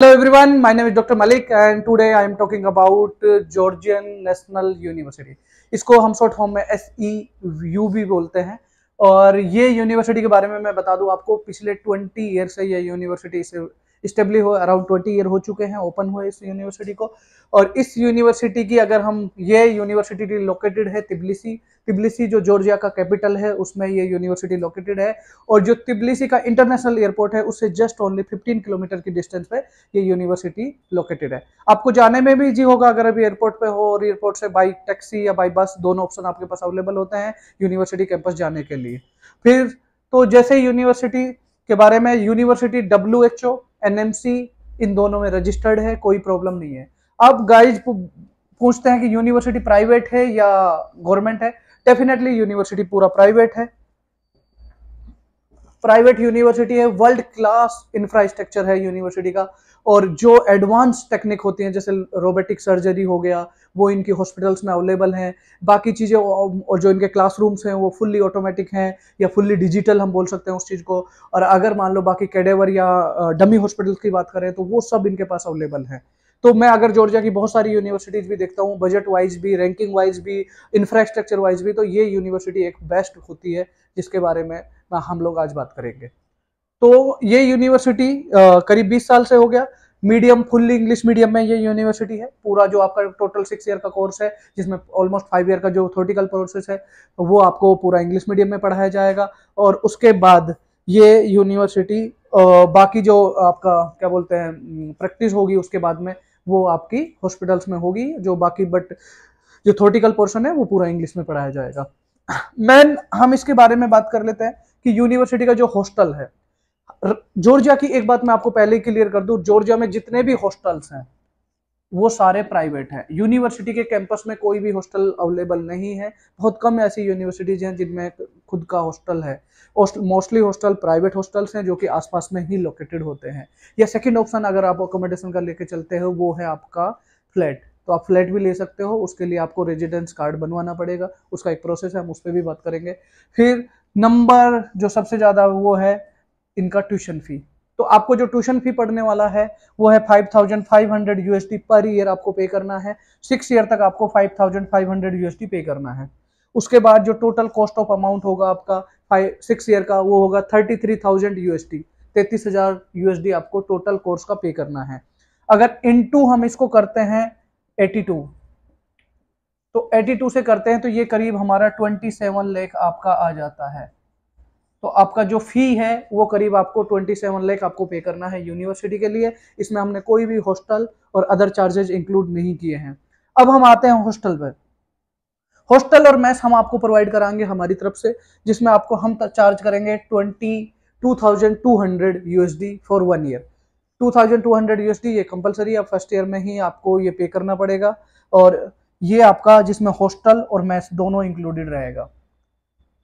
Hello everyone, my name is Dr. Malik and today I am talking about Georgian National University. इसको हम short form में S E U भी बोलते हैं और ये यूनिवर्सिटी के बारे में मैं बता दूं आपको पिछले 20 ईयर से ये यूनिवर्सिटी से इस्टेब्लिश हो अराउंड ट्वेंटी ईयर हो चुके हैं ओपन हुए इस यूनिवर्सिटी को और इस यूनिवर्सिटी की अगर हम ये यूनिवर्सिटी लोकेटेड है तिबलिसी तिबलिसी जो जॉर्जिया का कैपिटल है उसमें ये यूनिवर्सिटी लोकेटेड है और जो तिबलिसी का इंटरनेशनल एयरपोर्ट है उससे जस्ट ओनली 15 किलोमीटर की डिस्टेंस पे ये यूनिवर्सिटी लोकेटेड है आपको जाने में भी जी होगा अगर अभी एयरपोर्ट पे हो और एयरपोर्ट से बाई टैक्सी या बाई बस दोनों ऑप्शन आपके पास अवेलेबल होते हैं यूनिवर्सिटी कैंपस जाने के लिए फिर तो जैसे यूनिवर्सिटी के बारे में यूनिवर्सिटी डब्ल्यू एनएमसी इन दोनों में रजिस्टर्ड है कोई प्रॉब्लम नहीं है अब गाइज पूछते हैं कि यूनिवर्सिटी प्राइवेट है या गवर्नमेंट है डेफिनेटली यूनिवर्सिटी पूरा प्राइवेट है प्राइवेट यूनिवर्सिटी है वर्ल्ड क्लास इंफ्रास्ट्रक्चर है यूनिवर्सिटी का और जो एडवांस टेक्निक होती हैं जैसे रोबोटिक सर्जरी हो गया वो इनकी हॉस्पिटल्स में अवेलेबल हैं बाकी चीज़ें और जो इनके क्लासरूम्स हैं वो फुल्ली ऑटोमेटिक हैं या फुल्ली डिजिटल हम बोल सकते हैं उस चीज़ को और अगर मान लो बाकी कैडेवर या डमी हॉस्पिटल्स की बात करें तो वो सब इनके पास अवेलेबल हैं तो मैं अगर जॉर्जिया की बहुत सारी यूनिवर्सिटीज भी देखता हूँ बजट वाइज भी रैंकिंग वाइज भी इंफ्रास्ट्रक्चर वाइज भी तो ये यूनिवर्सिटी एक बेस्ट होती है जिसके बारे में हम लोग आज बात करेंगे तो ये यूनिवर्सिटी करीब बीस साल से हो गया मीडियम फुल्ली इंग्लिश मीडियम में ये यूनिवर्सिटी है पूरा जो आपका टोटल सिक्स ईयर का कोर्स है जिसमें ऑलमोस्ट फाइव ईयर का जो थोटिकल प्रोसेस है वो आपको पूरा इंग्लिश मीडियम में पढ़ाया जाएगा और उसके बाद ये यूनिवर्सिटी बाकी जो आपका क्या बोलते हैं प्रैक्टिस होगी उसके बाद में वो आपकी हॉस्पिटल्स में होगी जो बाकी बट जो थोटिकल पोर्शन है वो पूरा इंग्लिश में पढ़ाया जाएगा मैन हम इसके बारे में बात कर लेते हैं कि यूनिवर्सिटी का जो हॉस्टल है जॉर्जिया की एक बात मैं आपको पहले ही क्लियर कर दूं जॉर्जिया में जितने भी हॉस्टल्स हैं वो सारे प्राइवेट हैं यूनिवर्सिटी के कैंपस में कोई भी हॉस्टल अवेलेबल नहीं है बहुत कम ऐसी यूनिवर्सिटीज़ हैं जिनमें खुद का हॉस्टल है मोस्टली हॉस्टल प्राइवेट हॉस्टल्स हैं जो कि आसपास में ही लोकेटेड होते हैं या सेकंड ऑप्शन अगर आप अकोमोडेशन का लेके चलते हो वो है आपका फ्लैट तो आप फ्लैट भी ले सकते हो उसके लिए आपको रेजिडेंस कार्ड बनवाना पड़ेगा उसका एक प्रोसेस है हम उस पर भी बात करेंगे फिर नंबर जो सबसे ज़्यादा वो है इनका ट्यूशन फ़ी तो आपको जो ट्यूशन फी पढ़ने वाला है वो है 5,500 यूएसडी पर ईयर आपको पे करना है सिक्स ईयर तक आपको 5,500 यूएसडी पे करना है उसके बाद जो टोटल कॉस्ट ऑफ अमाउंट होगा आपका फाइव सिक्स ईयर का वो होगा 33,000 यूएसडी 33,000 यूएसडी आपको टोटल कोर्स का पे करना है अगर टू हम इसको करते हैं टू तो टू से करते हैं तो ये करीब हमारा सेवन लाख आपका आ जाता है तो आपका जो फी है वो करीब आपको 27 लाख आपको पे करना है यूनिवर्सिटी के लिए इसमें हमने कोई भी हॉस्टल और अदर चार्जेज इंक्लूड नहीं किए हैं अब हम आते हैं हॉस्टल पर हॉस्टल और मैस हम आपको प्रोवाइड कराएंगे हमारी तरफ से जिसमें आपको हम चार्ज करेंगे twenty two thousand two hundred USD for one year two thousand two hundred USD ये कंपलसरी है फर्स्ट ईयर में ही आपको ये पे करना पड़ेगा और ये आपका जिसमें हॉस्टल और मैथ दोनों इंक्लूडेड रहेगा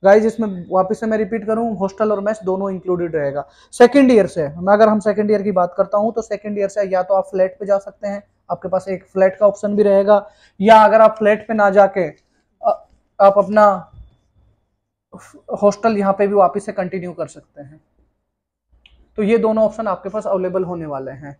गाइज इसमें वापस से मैं रिपीट करूँ हॉस्टल और मैच दोनों इंक्लूडेड रहेगा सेकेंड ईयर से मैं अगर हम सेकेंड ईयर की बात करता हूँ तो सेकेंड ईयर से या तो आप फ्लैट पे जा सकते हैं आपके पास एक फ्लैट का ऑप्शन भी रहेगा या अगर आप फ्लैट पे ना जाके आप अपना हॉस्टल यहाँ पे भी वापस से कंटिन्यू कर सकते हैं तो ये दोनों ऑप्शन आपके पास अवेलेबल होने वाले हैं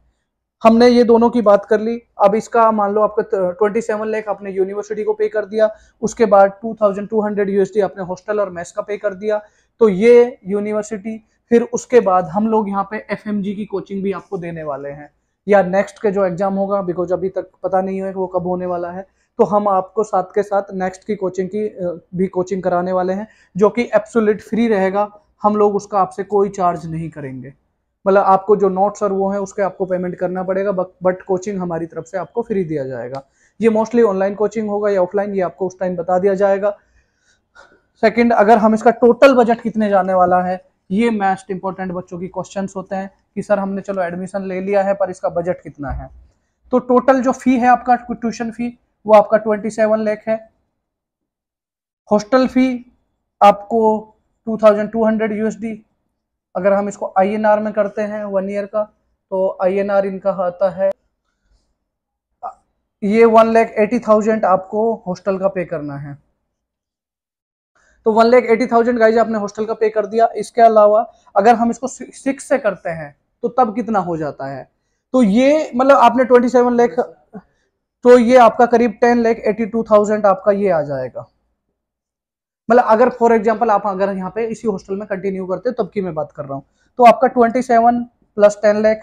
हमने ये दोनों की बात कर ली अब इसका मान लो आपका ट्वेंटी सेवन लैख आपने यूनिवर्सिटी को पे कर दिया उसके बाद two thousand two hundred USD आपने हॉस्टल और मेस का पे कर दिया तो ये यूनिवर्सिटी फिर उसके बाद हम लोग यहाँ पे एफ की कोचिंग भी आपको देने वाले हैं या नेक्स्ट के जो एग्जाम होगा बिकॉज अभी तक पता नहीं है कि वो कब होने वाला है तो हम आपको साथ के साथ नेक्स्ट की कोचिंग की भी कोचिंग कराने वाले हैं जो कि एब्सोल्यूट फ्री रहेगा हम लोग उसका आपसे कोई चार्ज नहीं करेंगे मतलब आपको जो नोट्स और वो है उसके आपको पेमेंट करना पड़ेगा बट कोचिंग हमारी तरफ से आपको फ्री दिया जाएगा ये मोस्टली ऑनलाइन कोचिंग होगा या ऑफलाइन ये आपको उस टाइम बता दिया जाएगा सेकंड अगर हम इसका टोटल बजट कितने जाने वाला है ये मोस्ट इंपॉर्टेंट बच्चों की क्वेश्चन होते हैं कि सर हमने चलो एडमिशन ले लिया है पर इसका बजट कितना है तो टोटल जो फी है आपका ट्यूशन फी वो आपका ट्वेंटी सेवन लैख है हॉस्टल फी आपको two thousand two hundred USD अगर हम इसको आई में करते हैं वन ईयर का तो आई इनका आता है ये वन लैख एटी थाउजेंड आपको हॉस्टल का पे करना है तो one lakh eighty thousand guys आपने हॉस्टल का पे कर दिया इसके अलावा अगर हम इसको सिक्स से करते हैं तो तब कितना हो जाता है तो ये मतलब आपने ट्वेंटी सेवन लैख तो ये आपका करीब ten lakh eighty two thousand आपका ये आ जाएगा मतलब अगर फॉर एग्जाम्पल आप अगर यहाँ पे इसी हॉस्टल में कंटिन्यू करते हो तब की मैं बात कर रहा हूँ तो आपका twenty seven plus ten lakh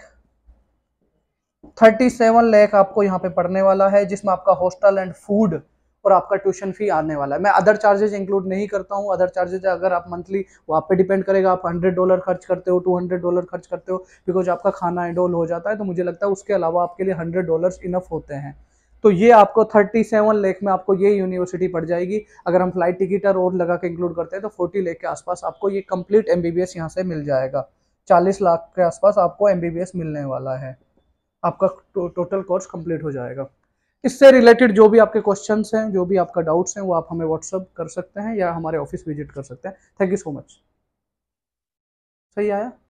thirty seven lakh आपको यहाँ पे पढ़ने वाला है जिसमें आपका हॉस्टल एंड फूड और आपका ट्यूशन फी आने वाला है मैं अदर चार्जेज इंक्लूड नहीं करता हूँ अदर चार्जेज अगर आप मंथली वो आप पे डिपेंड करेगा आप हंड्रेड डॉलर खर्च करते हो टू हंड्रेड डॉलर खर्च करते हो बिकॉज आपका खाना ऑल हो जाता है तो मुझे लगता है उसके अलावा आपके लिए हंड्रेड डॉलर इनफ होते हैं तो ये आपको 37 लेख में आपको ये यूनिवर्सिटी पड़ जाएगी अगर हम फ्लाइट टिकट और, और लगा के इंक्लूड करते हैं तो 40 लेख के आसपास आपको ये कंप्लीट एम बी यहाँ से मिल जाएगा 40 लाख के आसपास आपको एम मिलने वाला है आपका टो, टोटल कोर्स कंप्लीट हो जाएगा इससे रिलेटेड जो भी आपके क्वेश्चन हैं जो भी आपका डाउट्स हैं वो आप हमें व्हाट्सअप कर सकते हैं या हमारे ऑफिस विजिट कर सकते हैं थैंक यू सो मच सही आया